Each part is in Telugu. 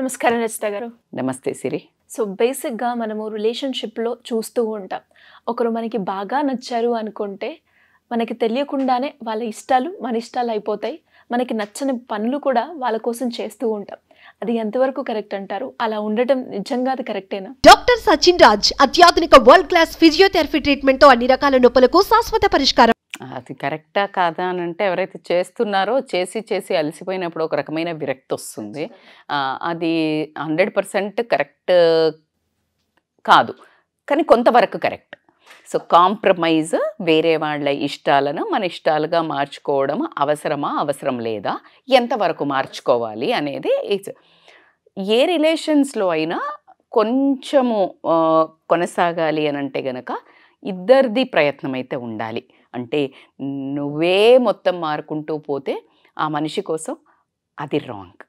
నమస్కారం రచిత గారు నమస్తే సిరి సో బేసిక్గా మనము రిలేషన్షిప్లో చూస్తూ ఉంటాం ఒకరు మనకి బాగా నచ్చారు అనుకుంటే మనకి తెలియకుండానే వాళ్ళ ఇష్టాలు మన ఇష్టాలు అయిపోతాయి మనకి నచ్చని పనులు కూడా వాళ్ళ కోసం చేస్తూ ఉంటాం అది ఎంతవరకు కరెక్ట్ అంటారు అలా ఉండటం నిజంగా అది కరెక్టేనా డాక్టర్ సచిన్ రాజ్ అత్యాధునిక వరల్డ్ క్లాస్ ఫిజియోథెరపీ ట్రీట్మెంట్ తో అన్ని రకాల నొప్పులకు శాశ్వత పరిష్కారం అది కరెక్టా కాదా అని అంటే ఎవరైతే చేస్తున్నారో చేసి చేసి అలసిపోయినప్పుడు ఒక రకమైన విరక్తి వస్తుంది అది హండ్రెడ్ పర్సెంట్ కరెక్ట్ కాదు కానీ కొంతవరకు కరెక్ట్ సో కాంప్రమైజ్ వేరే వాళ్ళ ఇష్టాలను మన ఇష్టాలుగా మార్చుకోవడం అవసరమా అవసరం లేదా ఎంతవరకు మార్చుకోవాలి అనేది ఏ రిలేషన్స్లో అయినా కొంచెము కొనసాగాలి అని అంటే గనక ఇద్దరిది ప్రయత్నం అయితే ఉండాలి అంటే నువ్వే మొత్తం మారుకుంటూ పోతే ఆ మనిషి కోసం అది రాంగ్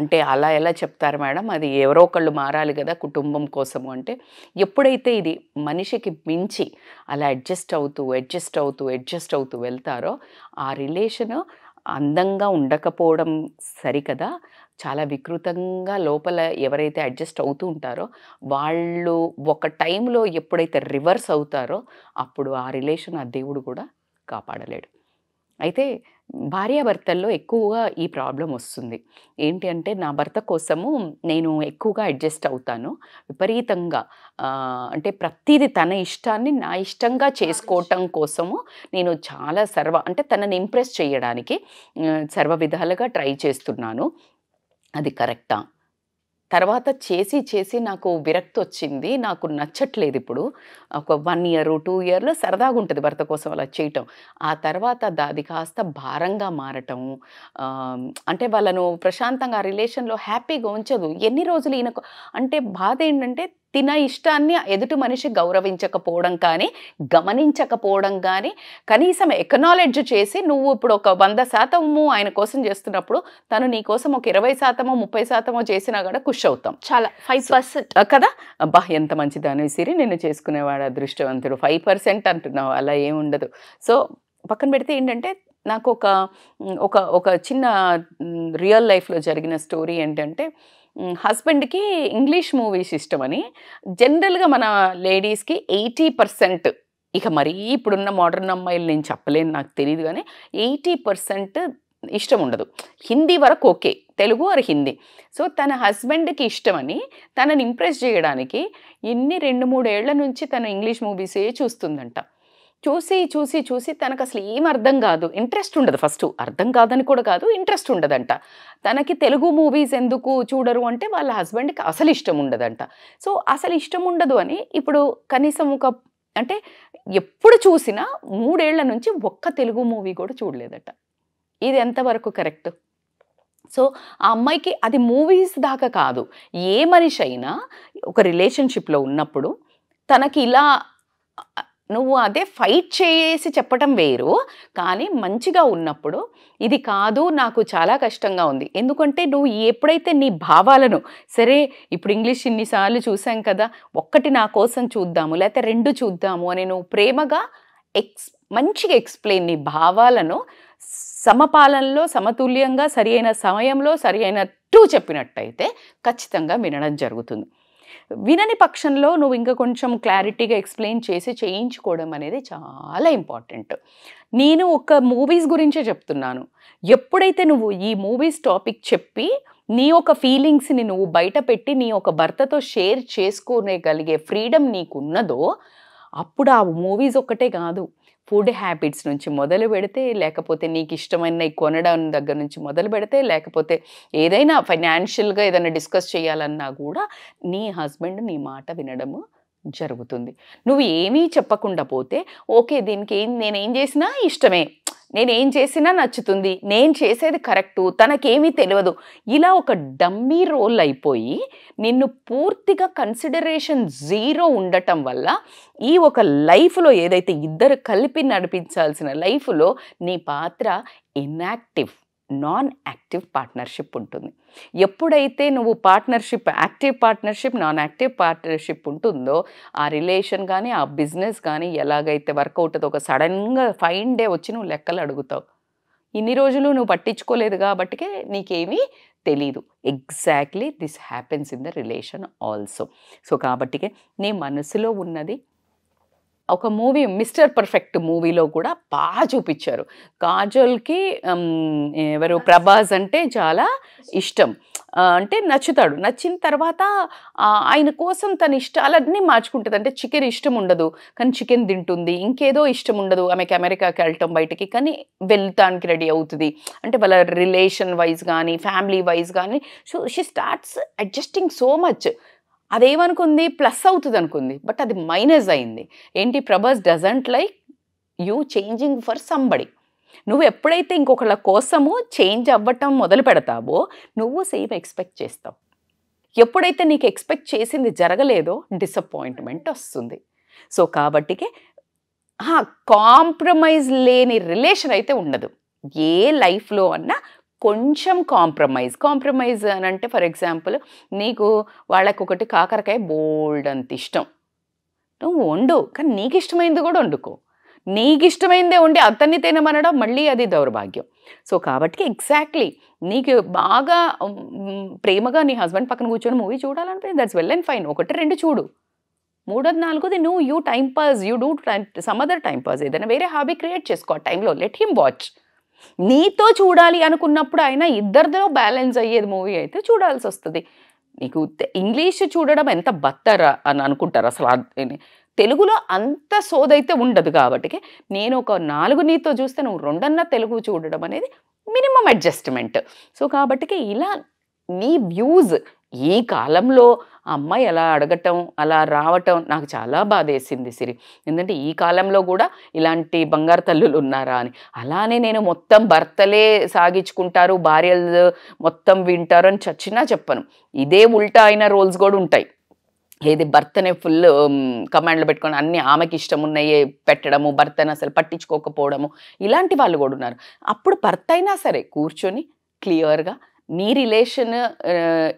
అంటే అలా ఎలా చెప్తారు మేడం అది ఎవరో ఒకళ్ళు మారాలి కదా కుటుంబం కోసము అంటే ఎప్పుడైతే ఇది మనిషికి మించి అలా అడ్జస్ట్ అవుతూ అడ్జస్ట్ అవుతూ అడ్జస్ట్ అవుతూ వెళ్తారో ఆ రిలేషను అందంగా ఉండకపోవడం సరికదా చాలా వికృతంగా లోపల ఎవరైతే అడ్జస్ట్ అవుతూ ఉంటారో వాళ్ళు ఒక టైంలో ఎప్పుడైతే రివర్స్ అవుతారో అప్పుడు ఆ రిలేషన్ ఆ దేవుడు కూడా కాపాడలేడు అయితే భార్యాభర్తల్లో ఎక్కువగా ఈ ప్రాబ్లం వస్తుంది ఏంటి అంటే నా భర్త కోసము నేను ఎక్కువగా అడ్జస్ట్ అవుతాను విపరీతంగా అంటే ప్రతిదీ తన ఇష్టాన్ని నా ఇష్టంగా చేసుకోవటం కోసము నేను చాలా సర్వ అంటే తనని ఇంప్రెస్ చేయడానికి సర్వ విధాలుగా ట్రై చేస్తున్నాను అది కరెక్టా తర్వాత చేసి చేసి నాకు విరక్తి వచ్చింది నాకు నచ్చట్లేదు ఇప్పుడు ఒక వన్ ఇయర్ టూ ఇయర్లో సరదాగా ఉంటుంది భర్త కోసం అలా చేయటం ఆ తర్వాత దాది కాస్త భారంగా మారటం అంటే వాళ్ళను ప్రశాంతంగా రిలేషన్లో హ్యాపీగా ఉంచదు ఎన్ని రోజులు ఈయనకు అంటే బాధ ఏంటంటే తిన ఇష్టాన్ని ఎదుటి మనిషి గౌరవించకపోవడం కానీ గమనించకపోవడం కానీ కనీసం ఎకనాలెడ్జ్ చేసి నువ్వు ఇప్పుడు ఒక వంద శాతము ఆయన కోసం చేస్తున్నప్పుడు తను నీ కోసం ఒక ఇరవై శాతమో ముప్పై శాతమో చేసినా కూడా ఖుష్ అవుతాం చాలా ఫైవ్ పర్సెంట్ కదా అబ్బా ఎంత మంచిదాని సిరి నేను చేసుకునేవాడు అదృష్టవంతుడు ఫైవ్ పర్సెంట్ అంటున్నావు అలా ఏముండదు సో పక్కన పెడితే ఏంటంటే నాకు ఒక ఒక ఒక చిన్న రియల్ లైఫ్లో జరిగిన స్టోరీ ఏంటంటే హస్బెండ్కి ఇంగ్లీష్ మూవీస్ ఇష్టమని జనరల్గా మన లేడీస్కి ఎయిటీ పర్సెంట్ ఇక మరీ ఇప్పుడున్న మోడర్న్ అమ్మాయిలు నేను చెప్పలేను నాకు తెలియదు కానీ ఎయిటీ పర్సెంట్ ఇష్టం ఉండదు హిందీ వరకు okay Telugu or Hindi so తన హస్బెండ్కి ఇష్టమని తనని ఇంప్రెస్ చేయడానికి ఎన్ని రెండు మూడేళ్ల నుంచి తను ఇంగ్లీష్ మూవీసే చూస్తుందంట చూసి చూసి చూసి తనకు అసలు ఏం అర్థం కాదు ఇంట్రెస్ట్ ఉండదు ఫస్ట్ అర్థం కాదని కూడా కాదు ఇంట్రెస్ట్ ఉండదంట తనకి తెలుగు మూవీస్ ఎందుకు చూడరు అంటే వాళ్ళ హస్బెండ్కి అసలు ఇష్టం ఉండదంట సో అసలు ఇష్టం ఉండదు అని ఇప్పుడు కనీసం ఒక అంటే ఎప్పుడు చూసినా మూడేళ్ల నుంచి ఒక్క తెలుగు మూవీ కూడా చూడలేదట ఇది ఎంతవరకు కరెక్ట్ సో ఆ అమ్మాయికి అది మూవీస్ దాకా కాదు ఏ మనిషి అయినా ఒక రిలేషన్షిప్లో ఉన్నప్పుడు తనకి ఇలా నువ్వు అదే ఫైట్ చేసి చెప్పటం వేరు కానీ మంచిగా ఉన్నప్పుడు ఇది కాదు నాకు చాలా కష్టంగా ఉంది ఎందుకంటే నువ్వు ఎప్పుడైతే నీ భావాలను సరే ఇప్పుడు ఇంగ్లీష్ ఇన్నిసార్లు చూసాం కదా ఒక్కటి నా కోసం చూద్దాము లేకపోతే రెండు చూద్దాము అని నువ్వు ప్రేమగా ఎక్స్ మంచిగా ఎక్స్ప్లెయిన్ నీ భావాలను సమపాలనలో సమతుల్యంగా సరి అయిన సమయంలో సరి అయినట్టు టూ చెప్పినట్టయితే ఖచ్చితంగా వినడం జరుగుతుంది వినని పక్షంలో నువ్వు ఇంకా కొంచెం క్లారిటీగా ఎక్స్ప్లెయిన్ చేసి చేయించుకోవడం అనేది చాలా ఇంపార్టెంట్ నేను ఒక మూవీస్ గురించే చెప్తున్నాను ఎప్పుడైతే నువ్వు ఈ మూవీస్ టాపిక్ చెప్పి నీ యొక్క ఫీలింగ్స్ని నువ్వు బయట పెట్టి నీ ఒక భర్తతో షేర్ చేసుకునేగలిగే ఫ్రీడమ్ నీకున్నదో అప్పుడు ఆ మూవీస్ ఒక్కటే కాదు ఫుడ్ హ్యాబిట్స్ నుంచి మొదలు పెడితే లేకపోతే నీకు ఇష్టమైన కొనడం దగ్గర నుంచి మొదలు పెడితే లేకపోతే ఏదైనా ఫైనాన్షియల్గా ఏదైనా డిస్కస్ చేయాలన్నా కూడా నీ హస్బెండ్ నీ మాట వినడము జరుగుతుంది నువ్వు ఏమీ చెప్పకుండా పోతే ఓకే దీనికి ఏం నేనేం చేసినా ఇష్టమే నేనేం చేసినా నచ్చుతుంది నేను చేసేది కరెక్టు తనకేమీ తెలియదు ఇలా ఒక డమ్మీ రోల్ అయిపోయి నిన్ను పూర్తిగా కన్సిడరేషన్ జీరో ఉండటం వల్ల ఈ ఒక లైఫ్లో ఏదైతే ఇద్దరు కలిపి నడిపించాల్సిన లైఫ్లో నీ పాత్ర ఇన్యాక్టివ్ నాన్ యాక్టివ్ పార్ట్నర్షిప్ ఉంటుంది ఎప్పుడైతే నువ్వు partnership active partnership non active partnership ఉంటుందో ఆ రిలేషన్ కానీ ఆ బిజినెస్ కానీ ఎలాగైతే వర్క్ అవుతుందో ఒక సడన్గా ఫైన్ డే వచ్చి నువ్వు లెక్కలు అడుగుతావు ఇన్ని రోజులు నువ్వు పట్టించుకోలేదు కాబట్టికే నీకేమీ తెలీదు exactly this happens in the relation also so కాబట్టికే నీ మనసులో ఉన్నది ఒక మూవీ మిస్టర్ పర్ఫెక్ట్ మూవీలో కూడా బాగా చూపించారు కాజల్కి ఎవరు ప్రభాస్ అంటే చాలా ఇష్టం అంటే నచ్చుతాడు నచ్చిన తర్వాత ఆయన కోసం తన ఇష్టాలన్నీ మార్చుకుంటుంది అంటే చికెన్ ఇష్టం ఉండదు కానీ చికెన్ తింటుంది ఇంకేదో ఇష్టం ఉండదు ఆమెకి అమెరికాకి వెళ్ళటం బయటకి కానీ వెళ్తానికి రెడీ అవుతుంది అంటే వాళ్ళ రిలేషన్ వైజ్ కానీ ఫ్యామిలీ వైజ్ కానీ so she starts adjusting so much అదేమనుకుంది ప్లస్ అవుతుంది అనుకుంది బట్ అది మైనస్ అయింది ఏంటి Prabhas doesn't like you changing for somebody నువ్వు ఎప్పుడైతే ఇంకొకళ్ళ కోసము చేంజ్ అవ్వటం మొదలు పెడతావో నువ్వు సేమ్ ఎక్స్పెక్ట్ చేస్తావు ఎప్పుడైతే నీకు ఎక్స్పెక్ట్ చేసింది జరగలేదో డిసప్పాయింట్మెంట్ వస్తుంది సో కాబట్టికి కాంప్రమైజ్ లేని రిలేషన్ అయితే ఉండదు ఏ లైఫ్లో అన్నా కొంచెం కాంప్రమైజ్ కాంప్రమైజ్ అని అంటే ఫర్ ఎగ్జాంపుల్ నీకు వాళ్ళకు ఒకటి కాకరకాయ బోల్డ్ అంత ఇష్టం నువ్వు వండు కానీ నీకు ఇష్టమైంది కూడా వండుకో నీకు ఇష్టమైందే ఉండి అతన్ని తినమనడం మళ్ళీ అది దౌర్భాగ్యం సో కాబట్టి ఎగ్జాక్ట్లీ నీకు బాగా ప్రేమగా నీ హస్బెండ్ పక్కన కూర్చొని మూవీ చూడాలనిపించింది దట్స్ వెల్ అండ్ ఫైన్ ఒకటి రెండు చూడు మూడోది నాలుగోది నువ్వు you time pass you do some other time pass ఏదైనా వేరే హాబీ క్రియేట్ చేసుకో టైంలో లెట్ హిమ్ వాచ్ నీతో చూడాలి అనుకున్నప్పుడు అయినా ఇద్దరితో బ్యాలెన్స్ అయ్యేది మూవీ అయితే చూడాల్సి వస్తుంది నీకు ఇంగ్లీష్ చూడడం ఎంత బత్తరా అని అనుకుంటారు అసలు తెలుగులో అంత సోదైతే ఉండదు కాబట్టి నేను ఒక నాలుగు నీతో చూస్తే నువ్వు రెండన్నా తెలుగు చూడడం అనేది మినిమం అడ్జస్ట్మెంట్ సో కాబట్టికి ఇలా నీ వ్యూస్ ఈ కాలంలో అమ్మాయి అలా అడగటం అలా రావటం నాకు చాలా బాధేసింది సిరి ఎందుకంటే ఈ కాలంలో కూడా ఇలాంటి బంగారు తల్లులు ఉన్నారా అని అలానే నేను మొత్తం భర్తలే సాగించుకుంటారు భార్యలు మొత్తం వింటారు అని చచ్చినా చెప్పను ఇదే ఉల్టా అయిన రోల్స్ కూడా ఉంటాయి ఏది భర్తనే ఫుల్ కమాండ్లో పెట్టుకొని అన్ని ఆమెకి ఇష్టం ఉన్నాయే పెట్టడము భర్తను అసలు పట్టించుకోకపోవడము ఇలాంటి వాళ్ళు కూడా ఉన్నారు అప్పుడు భర్త అయినా సరే కూర్చొని క్లియర్గా నీ రిలేషన్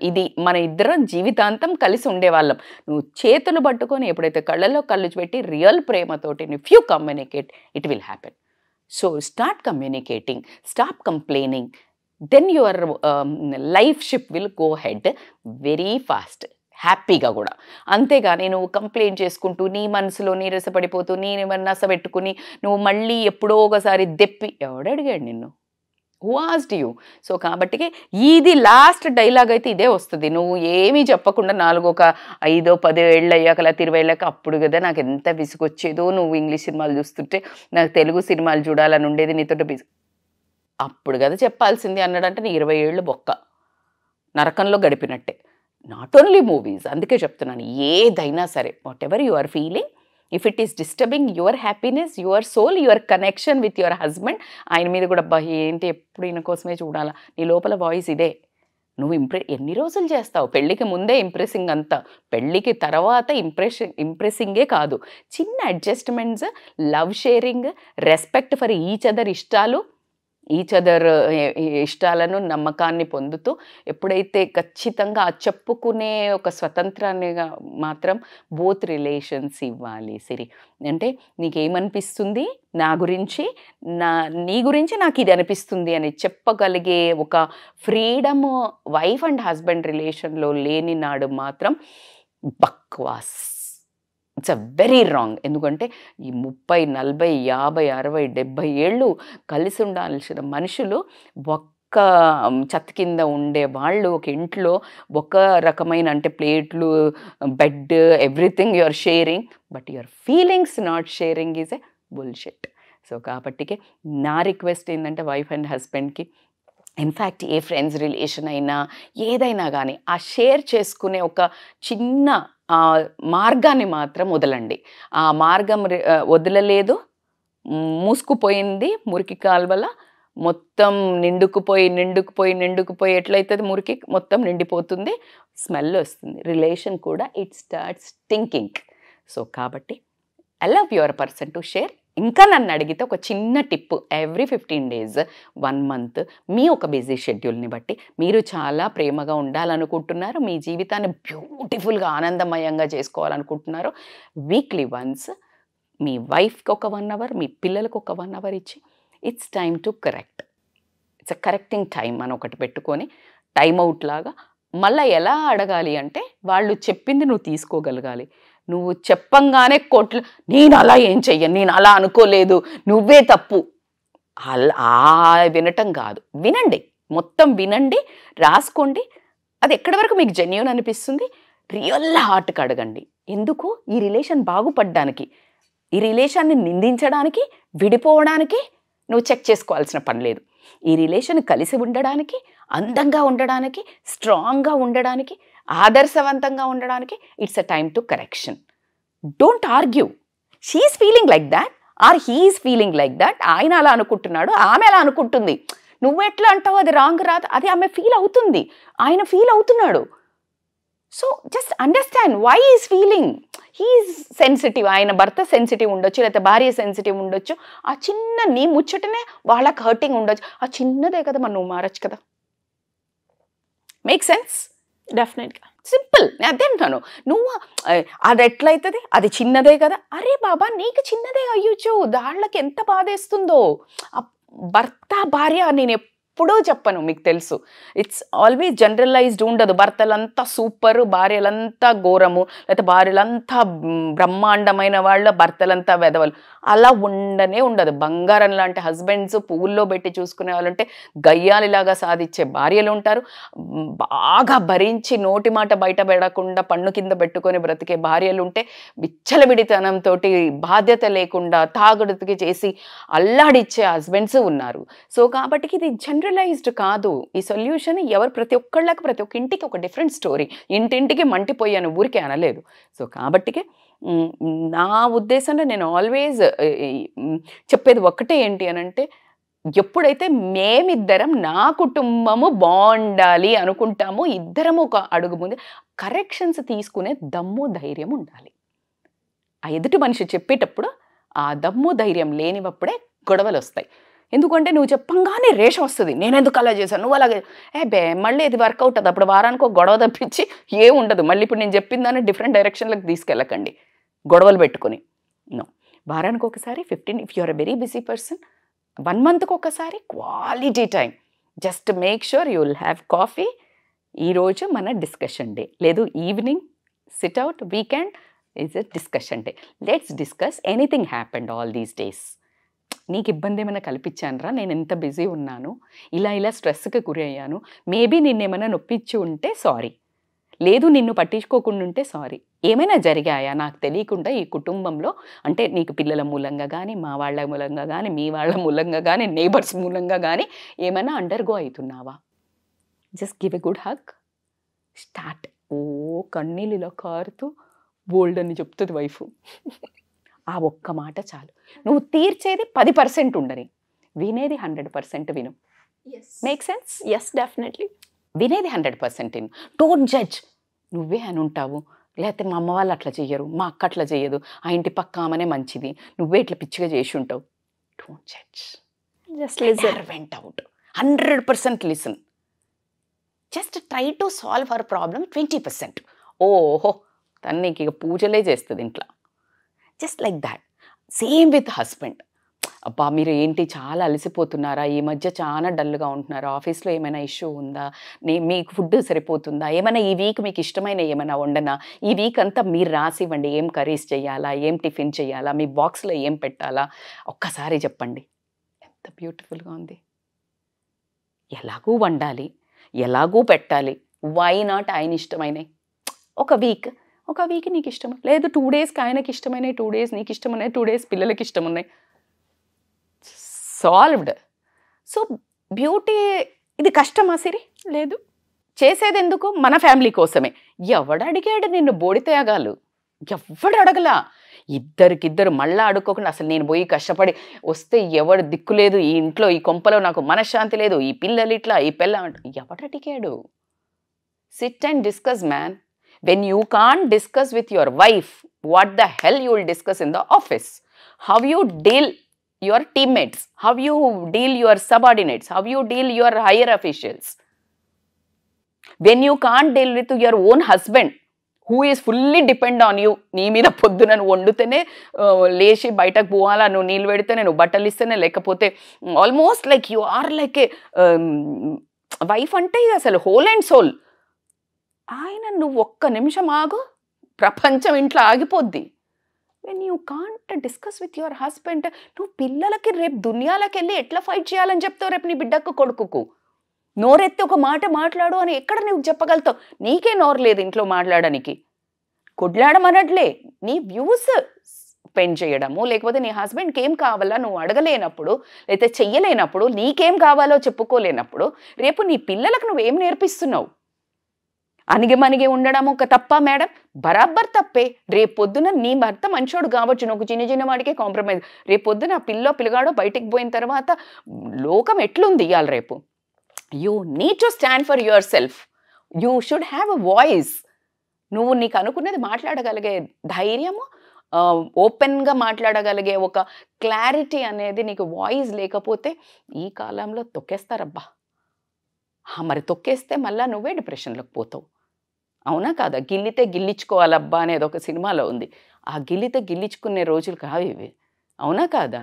ఇది మన ఇద్దరం జీవితాంతం కలిసి ఉండేవాళ్ళం నువ్వు చేతులు పట్టుకొని ఎప్పుడైతే కళ్ళల్లో కళ్ళు పెట్టి రియల్ ప్రేమతోటి if you communicate it will happen so start communicating stop complaining then your life ship will go head very fast హ్యాపీగా కూడా అంతేగాని నువ్వు కంప్లైంట్ చేసుకుంటూ నీ మనసులో నీరసపడిపోతూ నీ నస పెట్టుకుని నువ్వు మళ్ళీ ఎప్పుడో ఒకసారి దెప్పి ఎవడడిగాడు నిన్ను హూ ఆస్డ్ యూ సో కాబట్టి ఇది లాస్ట్ డైలాగ్ అయితే ఇదే వస్తుంది నువ్వు ఏమీ చెప్పకుండా నాలుగు ఒక ఐదో పది ఏళ్ళు అయ్యాక లేక ఇరవై ఏళ్ళక అప్పుడు కదా నాకు ఎంత విసుగొచ్చేదో నువ్వు ఇంగ్లీష్ సినిమాలు చూస్తుంటే నాకు తెలుగు సినిమాలు చూడాలని ఉండేది నీతో బిజు అప్పుడు కదా చెప్పాల్సింది అన్నాడంటే నీ ఇరవై ఏళ్ళు బొక్క నరకంలో గడిపినట్టే నాట్ ఓన్లీ మూవీస్ అందుకే చెప్తున్నాను ఏదైనా సరే whatever you are feeling if it is disturbing your happiness your soul your connection with your husband ఆయన మీద కూడా అబ్బా ఏంటి ఎప్పుడు ఈయన కోసమే చూడాలా నీ లోపల వాయిస్ ఇదే నువ్వు ఇంప్రె ఎన్ని రోజులు చేస్తావు పెళ్ళికి ముందే ఇంప్రెసింగ్ అంతా పెళ్ళికి తర్వాత ఇంప్రెషన్ ఇంప్రెసింగే కాదు చిన్న adjustments love sharing respect for each other ఇష్టాలు ఈచ్ అదర్ eh, eh, ఇష్టాలను నమ్మకాన్ని పొందుతూ ఎప్పుడైతే ఖచ్చితంగా ఆ చెప్పుకునే ఒక స్వతంత్రాన్ని మాత్రం బోత్ రిలేషన్స్ ఇవ్వాలి సిరి అంటే నీకేమనిపిస్తుంది నా గురించి నా నీ గురించి నాకు ఇది అనిపిస్తుంది అని చెప్పగలిగే ఒక ఫ్రీడమ్ వైఫ్ అండ్ హస్బెండ్ రిలేషన్లో లేని నాడు మాత్రం బక్వాస్ ఇట్స్ అ వెరీ రాంగ్ ఎందుకంటే ఈ ముప్పై నలభై యాభై అరవై డెబ్భై ఏళ్ళు కలిసి ఉండాల్సిన మనుషులు ఒక్క చెత్త కింద ఉండే వాళ్ళు ఒక ఇంట్లో ఒక రకమైన అంటే ప్లేట్లు bed everything you are sharing but are feelings not sharing is a bullshit so కాబట్టికే నా రిక్వెస్ట్ ఏంటంటే వైఫ్ అండ్ హస్బెండ్కి ఇన్ఫ్యాక్ట్ ఏ ఫ్రెండ్స్ రిలేషన్ అయినా ఏదైనా కానీ ఆ షేర్ చేసుకునే ఒక చిన్న మార్గాన్ని మాత్రం వదలండి ఆ మార్గం వదలలేదు మూసుకుపోయింది మురికి కాల్వల మొత్తం నిండుకుపోయి నిండుకుపోయి నిండుకుపోయి ఎట్లయితే మురికి మొత్తం నిండిపోతుంది స్మెల్ వస్తుంది రిలేషన్ కూడా ఇట్ స్టార్ట్స్ థింకింగ్ సో కాబట్టి I love your person to share ఇంకా నన్ను అడిగితే ఒక చిన్న tip every fifteen days one month మీ ఒక బిజీ షెడ్యూల్ని బట్టి మీరు చాలా ప్రేమగా ఉండాలనుకుంటున్నారు మీ జీవితాన్ని బ్యూటిఫుల్గా ఆనందమయంగా చేసుకోవాలనుకుంటున్నారు వీక్లీ వన్స్ మీ వైఫ్కి ఒక వన్ అవర్ మీ పిల్లలకు ఒక వన్ అవర్ ఇచ్చి it's time to correct it's a correcting time అని ఒకటి పెట్టుకొని టైం అవుట్ లాగా మళ్ళీ ఎలా అడగాలి అంటే వాళ్ళు చెప్పింది నువ్వు తీసుకోగలగాలి నువ్వు చెప్పంగానే కోట్లు నేను అలా ఏం చెయ్య నేను అలా అనుకోలేదు నువ్వే తప్పు అలా వినటం కాదు వినండి మొత్తం వినండి రాసుకోండి అది ఎక్కడి వరకు మీకు జెన్యున్ అనిపిస్తుంది రియల్ హార్ట్కి అడగండి ఎందుకు ఈ రిలేషన్ బాగుపడ్డానికి ఈ రిలేషన్ని నిందించడానికి విడిపోవడానికి నువ్వు చెక్ చేసుకోవాల్సిన పని లేదు ఈ రిలేషన్ కలిసి ఉండడానికి అందంగా ఉండడానికి స్ట్రాంగ్గా ఉండడానికి ఆదర్శవంతంగా ఉండడానికి it's a time to correction don't argue she's feeling like that or he's feeling like that ఆయన అలా అనుకుంటున్నాడు ఆమె అలా అనుకుంటుంది నువ్వు ఎట్లా అంటావు అది రాంగ్ రాదు అది ఆమె ఫీల్ అవుతుంది ఆయన ఫీల్ అవుతున్నాడు so just understand why is feeling he's sensitive ఆయన భర్త సెన్సిటివ్ ఉండొచ్చు లేకపోతే భార్య సెన్సిటివ్ ఉండొచ్చు ఆ చిన్న నీ ముచ్చటనే వాళ్ళకి హర్టింగ్ ఉండొచ్చు ఆ చిన్నదే కదా మనం నువ్వు మారచ్చు కదా మేక్ సెన్స్ డెఫినెట్గా సింపుల్ అదే అంటాను నువ్వు అది ఎట్లయితుంది అది చిన్నదే కదా అరే బాబా నీకు చిన్నదే అయ్యొచ్చు దాళ్ళకి ఎంత బాధేస్తుందో భర్త భార్య నేను ఎప్పుడూ చెప్పను మీకు తెలుసు ఇట్స్ ఆల్వేస్ జనరలైజ్డ్ ఉండదు భర్తలంతా సూపర్ భార్యలంతా ఘోరము లేకపోతే భార్యలంతా బ్రహ్మాండమైన వాళ్ళ భర్తలంతా వెదవలు అలా ఉండనే ఉండదు బంగారం లాంటి హస్బెండ్స్ పువ్వుల్లో పెట్టి చూసుకునే అంటే గయ్యాలిలాగా సాధించే భార్యలు ఉంటారు బాగా భరించి నోటి మాట బయట పెడకుండా పన్ను కింద పెట్టుకొని బ్రతికే భార్యలు ఉంటే విచ్చలబిడితనంతో బాధ్యత లేకుండా తాగుడుతికి చేసి అల్లాడిచ్చే హస్బెండ్స్ ఉన్నారు సో కాబట్టి ఇది జనరల్ జనరలైజ్డ్ కాదు ఈ సొల్యూషన్ ఎవరు ప్రతి ఒక్కళ్ళకి ప్రతి ఒక్క ఇంటికి ఒక డిఫరెంట్ స్టోరీ ఇంటింటికి మంటిపోయాను ఊరికే అనలేదు సో కాబట్టి నా ఉద్దేశంలో నేను ఆల్వేజ్ చెప్పేది ఒక్కటే ఏంటి అని అంటే ఎప్పుడైతే మేమిద్దరం నా కుటుంబము బాగుండాలి అనుకుంటాము ఇద్దరం ఒక అడుగు ముందు కరెక్షన్స్ తీసుకునే దమ్ము ధైర్యం ఉండాలి ఆ ఎదుటి మనిషి చెప్పేటప్పుడు ఆ దమ్ము ధైర్యం లేనివప్పుడే గొడవలు వస్తాయి ఎందుకంటే నువ్వు చెప్పంగానే రేషం వస్తుంది నేను ఎందుకు అలా చేశాను నువ్వు అలాగే ఏ బే మళ్ళీ ఇది వర్క్ అవుతుంది అప్పుడు వారానికి ఒక గొడవ తప్పించి ఏ ఉండదు మళ్ళీ ఇప్పుడు నేను చెప్పిందని డిఫరెంట్ డైరెక్షన్లకు తీసుకెళ్ళకండి గొడవలు పెట్టుకుని నో వారానికి ఒకసారి fifteen if you're very busy person one మంత్కి ఒకసారి quality time just make sure you will have coffee ఈరోజు మన డిస్కషన్ డే లేదు evening sit out weekend is a discussion day let's discuss anything happened all these days నీకు ఇబ్బంది ఏమైనా కల్పించానరా నేను ఎంత బిజీ ఉన్నాను ఇలా ఇలా స్ట్రెస్కి గురి అయ్యాను మేబీ నిన్నేమైనా నొప్పించి ఉంటే సారీ లేదు నిన్ను పట్టించుకోకుండా ఉంటే సారీ ఏమైనా జరిగాయా నాకు తెలియకుండా ఈ కుటుంబంలో అంటే నీకు పిల్లల మూలంగా కానీ మా వాళ్ళ మూలంగా కానీ మీ వాళ్ళ మూలంగా కానీ నేబర్స్ మూలంగా కానీ ఏమైనా అండర్గో అవుతున్నావా just give a good hug start ఓ కన్నీళ్ళు ఇలా కారుతూ బోల్డ్ అని చెప్తుంది వైఫ్ ఆ ఒక్క మాట చాలు నువ్వు తీర్చేది పది పర్సెంట్ ఉండని వినేది హండ్రెడ్ పర్సెంట్ విను మేక్ సెన్స్ ఎస్ డెఫినెట్లీ వినేది హండ్రెడ్ పర్సెంట్ విను డోంట్ జడ్జ్ నువ్వే అని ఉంటావు లేకపోతే మా అమ్మ వాళ్ళు అట్లా చెయ్యరు మా అక్క అట్లా చేయదు ఆ ఇంటి పక్క ఆమెనే మంచిది నువ్వే ఇట్లా పిచ్చిగా చేసి ఉంటావు don't judge just listen vent out hundred percent listen just try to solve our problem twenty percent ఓహో తను నీకు ఇక పూజలే చేస్తుంది ఇంట్లో just like that same with husband అబ్బా మీరు ఏంటి చాలా అలసిపోతున్నారా ఈ మధ్య చాలా డల్గా ఉంటున్నారా ఆఫీస్లో ఏమైనా ఇష్యూ ఉందా నే మీకు ఫుడ్ సరిపోతుందా ఏమైనా ఈ వీక్ మీకు ఇష్టమైన ఏమైనా వండనా ఈ వీక్ అంతా మీరు రాసివ్వండి ఏం కర్రీస్ చేయాలా ఏం టిఫిన్ చేయాలా మీ బాక్స్లో ఏం పెట్టాలా ఒక్కసారి చెప్పండి ఎంత బ్యూటిఫుల్గా ఉంది ఎలాగూ వండాలి ఎలాగూ పెట్టాలి వై నాట్ ఆయన ఇష్టమైనవి ఒక వీక్ ఒక వీక్ నీకు ఇష్టం లేదు టూ డేస్కి ఆయనకి ఇష్టమైనవి టూ డేస్ నీకు ఇష్టం ఉన్నాయి టూ డేస్ పిల్లలకి ఇష్టం ఉన్నాయి సాల్వ్డ్ సో బ్యూటీ ఇది కష్టమా సిరి లేదు చేసేది ఎందుకు మన ఫ్యామిలీ కోసమే ఎవడు అడిగాడు నిన్ను బోడితేగాలు ఎవడు అడగలా ఇద్దరికిద్దరు మళ్ళా అడుక్కోకుండా అసలు నేను పోయి కష్టపడి వస్తే ఎవడు దిక్కులేదు ఈ ఇంట్లో ఈ కొంపలో నాకు మనశ్శాంతి లేదు ఈ పిల్లలు ఇట్లా ఈ పిల్ల ఎవడు అడిగాడు sit and discuss man when you can discuss with your wife what the hell you will discuss in the office how you deal your teammates how you deal your subordinates how you deal your higher officials when you can deal with your own husband who is fully depend on you నీ మీద పొద్దున వండితేనే లేచి బయటకు పోవాలా నువ్వు నీళ్ళు పెడితే నేను బట్టలు ఇస్తేనే లేకపోతే almost like you are like a wife అంటే అసలు హోల్ అండ్ సోల్ ఆయన నువ్వు ఒక్క నిమిషం ఆగు ప్రపంచం ఇంట్లో ఆగిపోద్ది when you can't discuss with your husband నువ్వు పిల్లలకి రేపు దునియాలకి వెళ్ళి ఎట్లా ఫైట్ చేయాలని చెప్తావు రేపు నీ బిడ్డకు కొడుకుకు నోరెత్తి ఒక మాట మాట్లాడు అని ఎక్కడ నువ్వు చెప్పగలుగుతావు నీకే నోరు లేదు ఇంట్లో మాట్లాడడానికి కొట్లాడమనట్లే నీ వ్యూస్ స్పెండ్ చేయడము లేకపోతే నీ హస్బెండ్కి ఏం కావాలా నువ్వు అడగలేనప్పుడు లేకపోతే చెయ్యలేనప్పుడు నీకేం కావాలో చెప్పుకోలేనప్పుడు రేపు నీ పిల్లలకు నువ్వేం నేర్పిస్తున్నావు అనిగమనిగే ఉండడం ఒక తప్ప మేడం బరాబర్ తప్పే రేపు పొద్దున నీ భర్త మంచోడు కావచ్చు నువ్వు చిన్న చిన్న వాడికే కాంప్రమైజ్ రేపు పొద్దున పిల్లో పిల్లగాడో బయటికి పోయిన తర్వాత లోకం ఎట్లుంది ఇవాళ రేపు you need to stand for yourself you should have a voice నువ్వు నీకు అనుకున్నది మాట్లాడగలిగే ధైర్యము ఓపెన్గా మాట్లాడగలిగే ఒక క్లారిటీ అనేది నీకు వాయిస్ లేకపోతే ఈ కాలంలో తొక్కేస్తారబ్బా మరి తొక్కేస్తే మళ్ళీ నువ్వే డిప్రెషన్లోకి పోతావు అవునా కాదా గిల్లితే గిల్లించుకోవాలబ్బా అనేది ఒక సినిమాలో ఉంది ఆ గిల్లితే గిల్లించుకునే రోజులు కావు ఇవి అవునా కాదా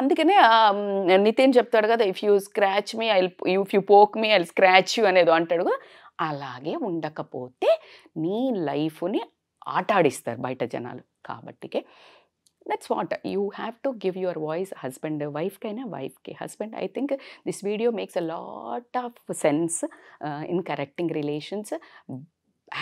అందుకనే నితిన్ చెప్తాడు కదా if you scratch me I if you poke me I scratch you అనేది అంటాడు అలాగే ఉండకపోతే నీ లైఫ్ని ఆటాడిస్తారు బయట జనాలు కాబట్టికే that's what you have to give your voice husband వైఫ్కైనా వైఫ్కి husband I think this video makes a lot of sense in correcting relations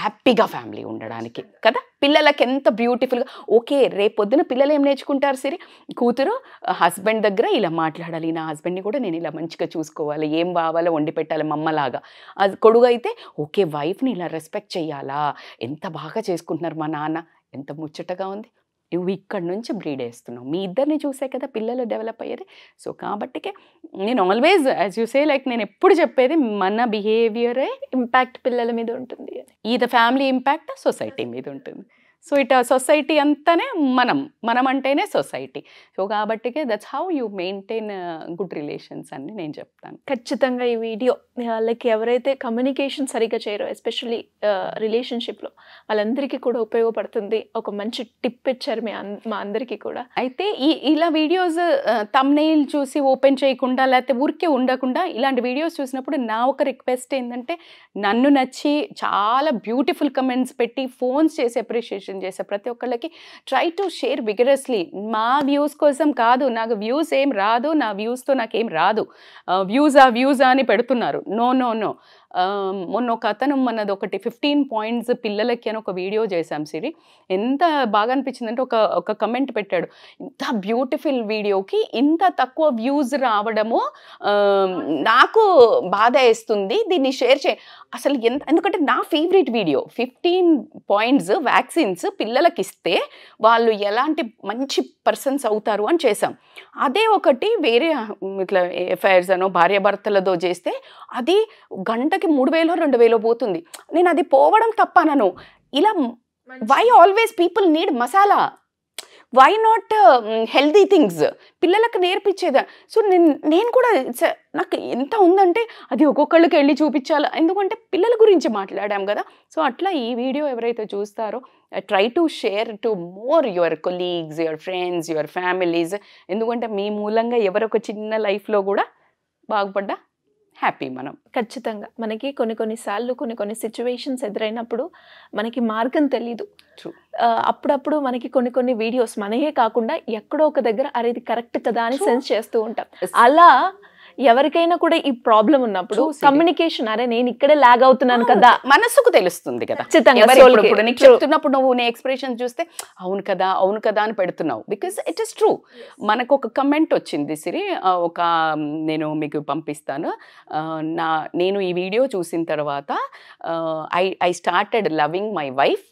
హ్యాపీగా ఫ్యామిలీ ఉండడానికి కదా పిల్లలకి ఎంత బ్యూటిఫుల్గా ఓకే పొద్దున పిల్లలు ఏం నేర్చుకుంటారు సరే కూతురు హస్బెండ్ దగ్గర ఇలా మాట్లాడాలి నా హస్బెండ్ని కూడా నేను ఇలా మంచిగా చూసుకోవాలి ఏం కావాలో వండి పెట్టాలి మమ్మలాగా అది కొడుగు అయితే ఓకే వైఫ్ని ఇలా రెస్పెక్ట్ చేయాలా ఎంత బాగా చేసుకుంటున్నారు మా నాన్న ఎంత ముచ్చటగా ఉంది ఇక్కడ నుంచి బ్రీడ్ వేస్తున్నావు మీ ఇద్దరిని చూసే కదా పిల్లలు డెవలప్ అయ్యేది సో కాబట్టికే నేను always as you say like నేను ఎప్పుడు చెప్పేది మన బిహేవియరే ఇంపాక్ట్ పిల్లల మీద ఉంటుంది ఇది ఫ్యామిలీ ఇంపాక్ట్ సొసైటీ మీద ఉంటుంది సో ఇట్ సొసైటీ అంతానే మనం మనం అంటేనే సొసైటీ సో కాబట్టికే that's how you maintain good relations అని నేను చెప్తాను ఖచ్చితంగా ఈ వీడియో లైక్ ఎవరైతే కమ్యూనికేషన్ సరిగ్గా చేయరో ఎస్పెషల్లీ రిలేషన్షిప్లో వాళ్ళందరికీ కూడా ఉపయోగపడుతుంది ఒక మంచి టిప్ ఇచ్చారు మీ మా అందరికీ కూడా అయితే ఈ ఇలా వీడియోస్ తమ్నెయిల్ చూసి ఓపెన్ చేయకుండా లేకపోతే ఊరికే ఉండకుండా ఇలాంటి వీడియోస్ చూసినప్పుడు నా ఒక రిక్వెస్ట్ ఏంటంటే నన్ను నచ్చి చాలా బ్యూటిఫుల్ కమెంట్స్ పెట్టి ఫోన్స్ చేసి అప్రిషియేషన్ సజెషన్ చేసే ప్రతి ఒక్కళ్ళకి ట్రై టు షేర్ విగరస్లీ మా వ్యూస్ కోసం కాదు నాకు వ్యూస్ ఏం రాదు నా వ్యూస్తో నాకేం రాదు వ్యూజా వ్యూజా అని పెడుతున్నారు నో నో నో మొన్న ఒక అతను మనది ఒకటి ఫిఫ్టీన్ పాయింట్స్ పిల్లలకి అని ఒక వీడియో చేశాం సిరి ఎంత బాగా అనిపించిందంటే ఒక ఒక కమెంట్ పెట్టాడు ఇంత బ్యూటిఫుల్ వీడియోకి ఇంత తక్కువ వ్యూస్ రావడము నాకు బాధ వేస్తుంది దీన్ని షేర్ చే అసలు ఎంత ఎందుకంటే నా favourite video fifteen points vaccines పిల్లలకి ఇస్తే వాళ్ళు ఎలాంటి మంచి పర్సన్స్ అవుతారు అని చేశాం అదే ఒకటి వేరే ఇట్లా ఎఫ్ఐఆర్స్ అనో భార్యాభర్తలతో చేస్తే అది గంటకి మూడు వేలో రెండు వేలో పోతుంది నేను అది పోవడం తప్పనను ఇలా why always people need masala why not healthy things పిల్లలకు నేర్పించేది సో నేను నేను కూడా నాకు ఎంత ఉందంటే అది ఒక్కొక్కళ్ళకి వెళ్ళి చూపించాలి ఎందుకంటే పిల్లల గురించి మాట్లాడాం కదా సో అట్లా ఈ వీడియో ఎవరైతే చూస్తారో try to share to more your colleagues your friends your families ఎందుకంటే మీ మూలంగా ఎవరొక చిన్న లైఫ్లో కూడా బాగుపడ్డా హ్యాపీ మనం ఖచ్చితంగా మనకి కొన్ని కొన్ని సార్లు కొన్ని కొన్ని సిచ్యువేషన్స్ ఎదురైనప్పుడు మనకి మార్గం తెలీదు అప్పుడప్పుడు మనకి కొన్ని కొన్ని వీడియోస్ మనయే కాకుండా ఎక్కడో ఒక దగ్గర అరే ఇది కరెక్ట్ కదా అని సెన్స్ చేస్తూ ఉంటాం అలా ఎవరికైనా కూడా ఈ ప్రాబ్లం ఉన్నప్పుడు కమ్యూనికేషన్ అరే నేను ఇక్కడే లాగ్ అవుతున్నాను కదా మనసుకు తెలుస్తుంది కదా చెప్తున్నప్పుడు నువ్వు నీ ఎక్స్ప్రెషన్ చూస్తే అవును కదా అవును కదా అని పెడుతున్నావు బికాస్ ఇట్ ఇస్ ట్రూ మనకు ఒక కమెంట్ వచ్చింది సిరి ఒక నేను మీకు పంపిస్తాను నా నేను ఈ వీడియో చూసిన తర్వాత I I started loving my wife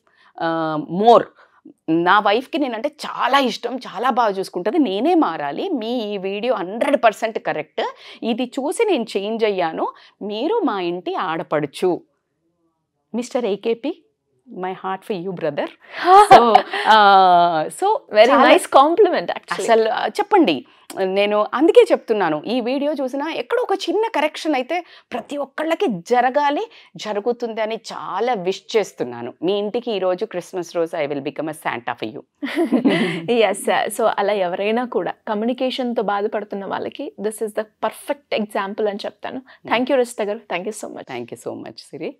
more నా వైఫ్కి నేనంటే చాలా ఇష్టం చాలా బాగా చూసుకుంటుంది నేనే మారాలి మీ ఈ వీడియో హండ్రెడ్ పర్సెంట్ కరెక్ట్ ఇది చూసి నేను చేంజ్ అయ్యాను మీరు మా ఇంటి ఆడపడుచు mister AKP my heart for you brother so so very nice compliment అసలు చెప్పండి నేను అందుకే చెప్తున్నాను ఈ వీడియో చూసినా ఎక్కడో ఒక చిన్న కరెక్షన్ అయితే ప్రతి ఒక్కళ్ళకి జరగాలి జరుగుతుంది అని చాలా విష్ చేస్తున్నాను మీ ఇంటికి ఈరోజు క్రిస్మస్ రోజు I will become a Santa of you yes so అలా ఎవరైనా కూడా కమ్యూనికేషన్తో బాధపడుతున్న వాళ్ళకి this is the perfect example అని చెప్తాను thank you Rista garu thank you so much thank you so much Siri